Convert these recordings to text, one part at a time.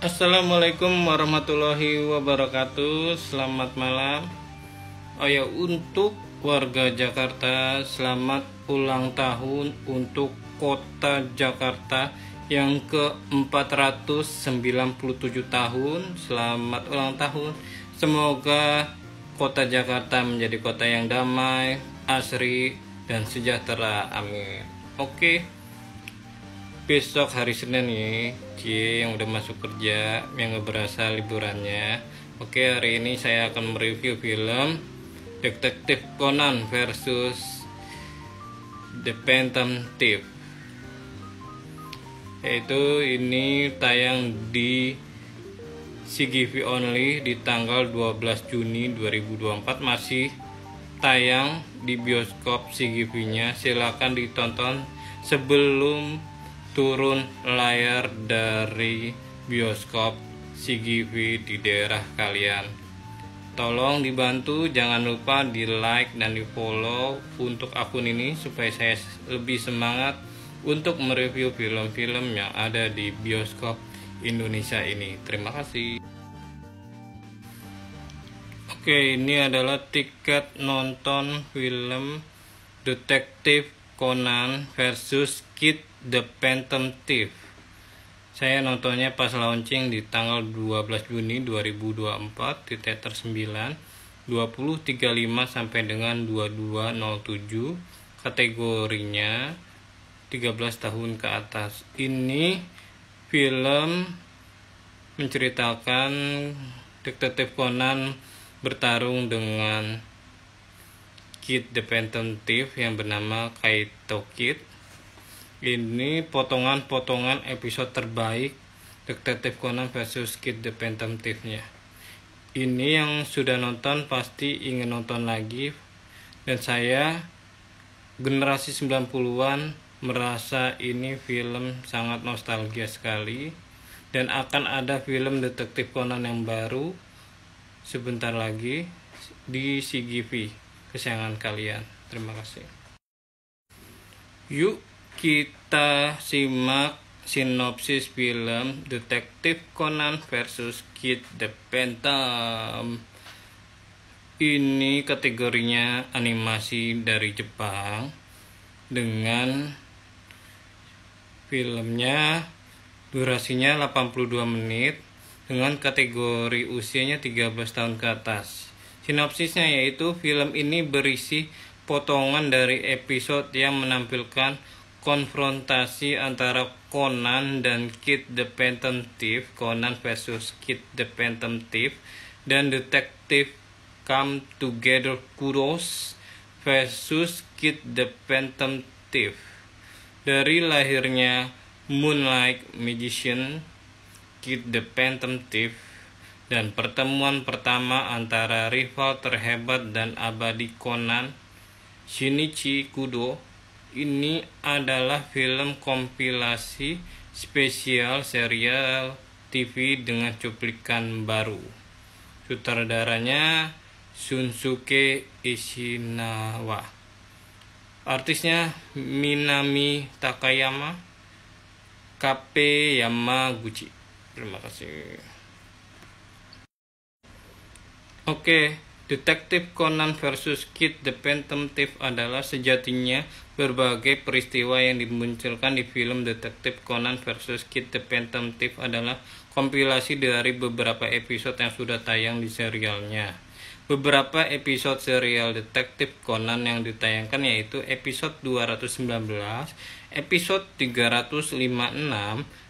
Assalamualaikum warahmatullahi wabarakatuh Selamat malam Oh ya untuk warga Jakarta Selamat ulang tahun untuk kota Jakarta yang ke 497 tahun Selamat ulang tahun Semoga kota Jakarta menjadi kota yang damai, asri, dan sejahtera Amin Oke Besok hari Senin nih yang udah masuk kerja yang gak berasa liburannya oke hari ini saya akan mereview film Detektif Conan versus The Phantom Thief yaitu ini tayang di CGV Only di tanggal 12 Juni 2024 masih tayang di bioskop CGV-nya silahkan ditonton sebelum turun layar dari bioskop CGV di daerah kalian. Tolong dibantu, jangan lupa di like dan di follow untuk akun ini supaya saya lebih semangat untuk mereview film-film yang ada di bioskop Indonesia ini. Terima kasih. Oke, ini adalah tiket nonton film Detektif Conan versus Kid The Phantom Thief. Saya nontonnya pas launching di tanggal 12 Juni 2024 di Theater 9 2035 sampai dengan 2207 kategorinya 13 tahun ke atas. Ini film menceritakan detektif Conan bertarung dengan Kid the Phantom Thief yang bernama Kaito Kid ini potongan-potongan episode terbaik Detektif Conan versus Kid the Phantom Thief-nya. Ini yang sudah nonton pasti ingin nonton lagi dan saya generasi 90-an merasa ini film sangat nostalgia sekali dan akan ada film Detektif Conan yang baru sebentar lagi di CGV kesayangan kalian. Terima kasih. Yuk kita simak sinopsis film Detektif Conan versus Kid the Phantom. Ini kategorinya animasi dari Jepang dengan filmnya durasinya 82 menit dengan kategori usianya 13 tahun ke atas. Sinopsisnya yaitu film ini berisi potongan dari episode yang menampilkan konfrontasi antara Conan dan Kid the Phantom Thief, Conan versus Kid the Phantom Thief, dan Detektif Come Together Kuros versus Kid the Phantom Thief. Dari lahirnya Moonlight Magician, Kid the Phantom Thief, dan pertemuan pertama antara rival terhebat dan abadi Conan, Shinichi Kudo, ini adalah film kompilasi spesial serial TV dengan cuplikan baru. Sutradaranya Sunsuke Ishinawa. Artisnya Minami Takayama, Kape Yamaguchi. Terima kasih. Oke, okay. Detektif Conan versus Kid the Phantom Thief adalah sejatinya berbagai peristiwa yang dimunculkan di film Detektif Conan versus Kid the Phantom Thief adalah kompilasi dari beberapa episode yang sudah tayang di serialnya. Beberapa episode serial Detektif Conan yang ditayangkan yaitu episode 219, episode 356,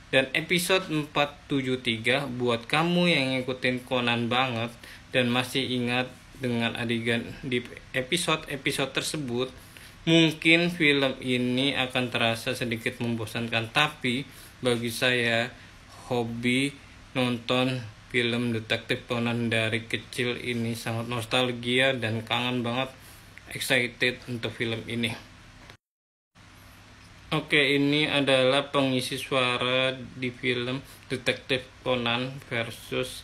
dan episode 473 buat kamu yang ngikutin Conan banget dan masih ingat dengan adegan di episode-episode tersebut, mungkin film ini akan terasa sedikit membosankan, tapi bagi saya hobi nonton film detektif Conan dari kecil ini sangat nostalgia dan kangen banget excited untuk film ini. Oke, ini adalah pengisi suara di film Detektif Conan versus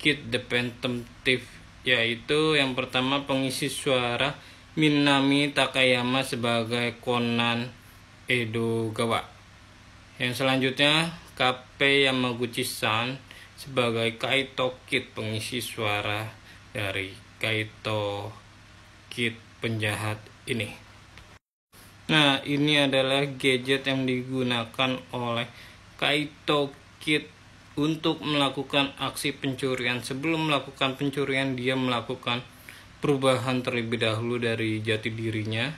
Kid the Phantom Thief yaitu yang pertama pengisi suara Minami Takayama sebagai Konan Edogawa. Yang selanjutnya Kape Yamaguchi-san sebagai Kaito Kid pengisi suara dari Kaito Kid penjahat ini. Nah, ini adalah gadget yang digunakan oleh Kaito Kid untuk melakukan aksi pencurian. Sebelum melakukan pencurian, dia melakukan perubahan terlebih dahulu dari jati dirinya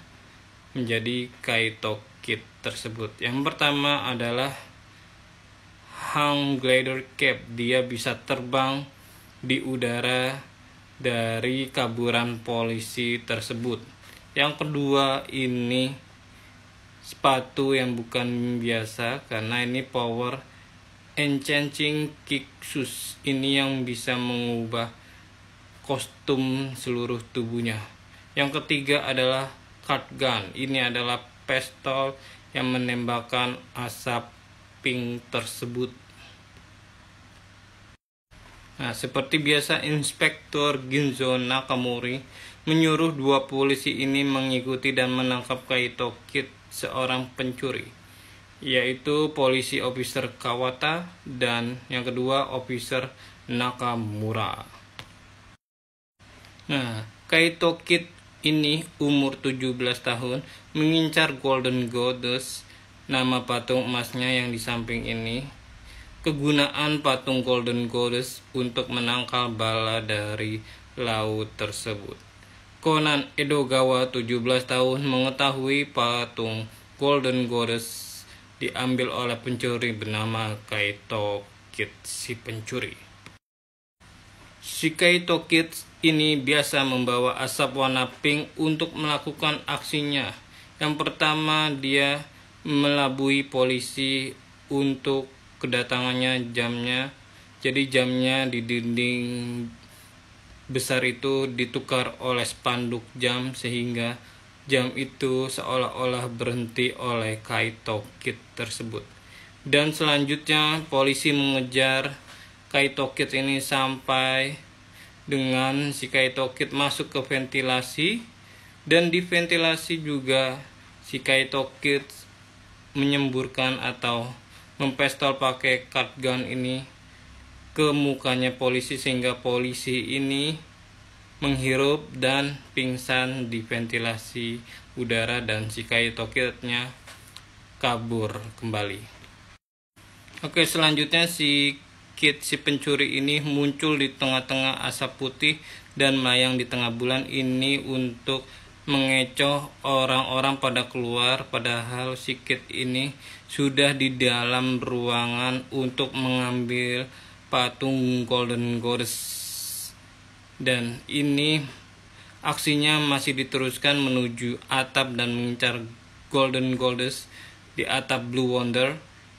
menjadi kaito kit tersebut. Yang pertama adalah hang glider cap. Dia bisa terbang di udara dari kaburan polisi tersebut. Yang kedua ini sepatu yang bukan biasa karena ini power enchanting Kixus ini yang bisa mengubah kostum seluruh tubuhnya. Yang ketiga adalah card gun. Ini adalah pistol yang menembakkan asap pink tersebut. Nah, seperti biasa Inspektur Ginzo Nakamori menyuruh dua polisi ini mengikuti dan menangkap Kaito Kid, seorang pencuri yaitu polisi officer Kawata dan yang kedua officer Nakamura. Nah, Kaito Kid ini umur 17 tahun mengincar Golden Goddess nama patung emasnya yang di samping ini. Kegunaan patung Golden Goddess untuk menangkal bala dari laut tersebut. Conan Edogawa 17 tahun mengetahui patung Golden Goddess diambil oleh pencuri bernama Kaito Kid si pencuri. Si Kaito Kid ini biasa membawa asap warna pink untuk melakukan aksinya. Yang pertama dia melabui polisi untuk kedatangannya jamnya. Jadi jamnya di dinding besar itu ditukar oleh spanduk jam sehingga Jam itu seolah-olah berhenti oleh Kaito Kid tersebut. Dan selanjutnya polisi mengejar Kaito Kid ini sampai dengan si Kaito Kid masuk ke ventilasi dan di ventilasi juga si Kaito Kid menyemburkan atau mempestol pakai card gun ini ke mukanya polisi sehingga polisi ini menghirup dan pingsan di ventilasi udara dan sikai toketnya kabur kembali. Oke, selanjutnya si Kit si pencuri ini muncul di tengah-tengah asap putih dan melayang di tengah bulan ini untuk mengecoh orang-orang pada keluar padahal si Kit ini sudah di dalam ruangan untuk mengambil patung Golden Goddess dan ini aksinya masih diteruskan menuju atap dan mengincar Golden Goddess di atap Blue Wonder.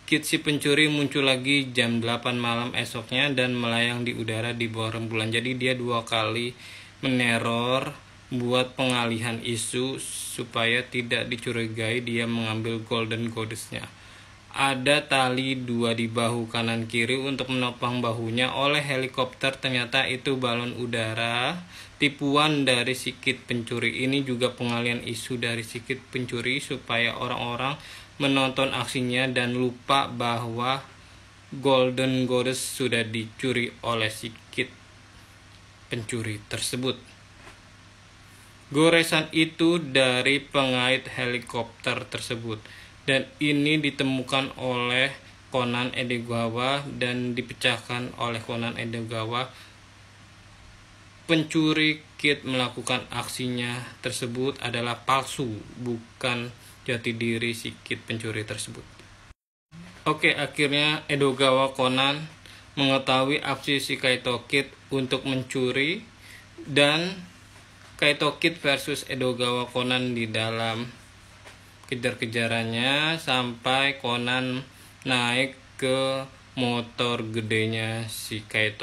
Kitsi pencuri muncul lagi jam 8 malam esoknya dan melayang di udara di bawah rembulan. Jadi dia dua kali meneror buat pengalihan isu supaya tidak dicurigai dia mengambil Golden Goddess-nya ada tali dua di bahu kanan kiri untuk menopang bahunya oleh helikopter ternyata itu balon udara tipuan dari sikit pencuri ini juga pengalian isu dari sikit pencuri supaya orang-orang menonton aksinya dan lupa bahwa Golden Goddess sudah dicuri oleh sikit pencuri tersebut goresan itu dari pengait helikopter tersebut dan ini ditemukan oleh Konan Edogawa dan dipecahkan oleh Konan Edogawa pencuri Kit melakukan aksinya tersebut adalah palsu bukan jati diri si Kit pencuri tersebut Oke akhirnya Edogawa Konan mengetahui aksi si Kaito Kid untuk mencuri dan Kaito Kid versus Edogawa Konan di dalam kejar-kejarannya sampai Conan naik ke motor gedenya si Kid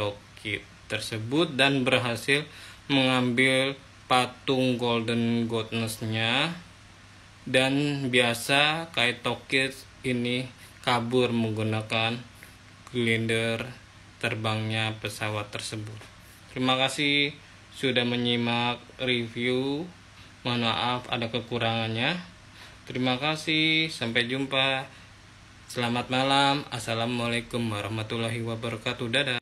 tersebut dan berhasil mengambil patung Golden goddess dan biasa Kid ini kabur menggunakan glinder terbangnya pesawat tersebut. Terima kasih sudah menyimak review. Mohon maaf ada kekurangannya. Terima kasih, sampai jumpa. Selamat malam. Assalamualaikum warahmatullahi wabarakatuh. Dadah.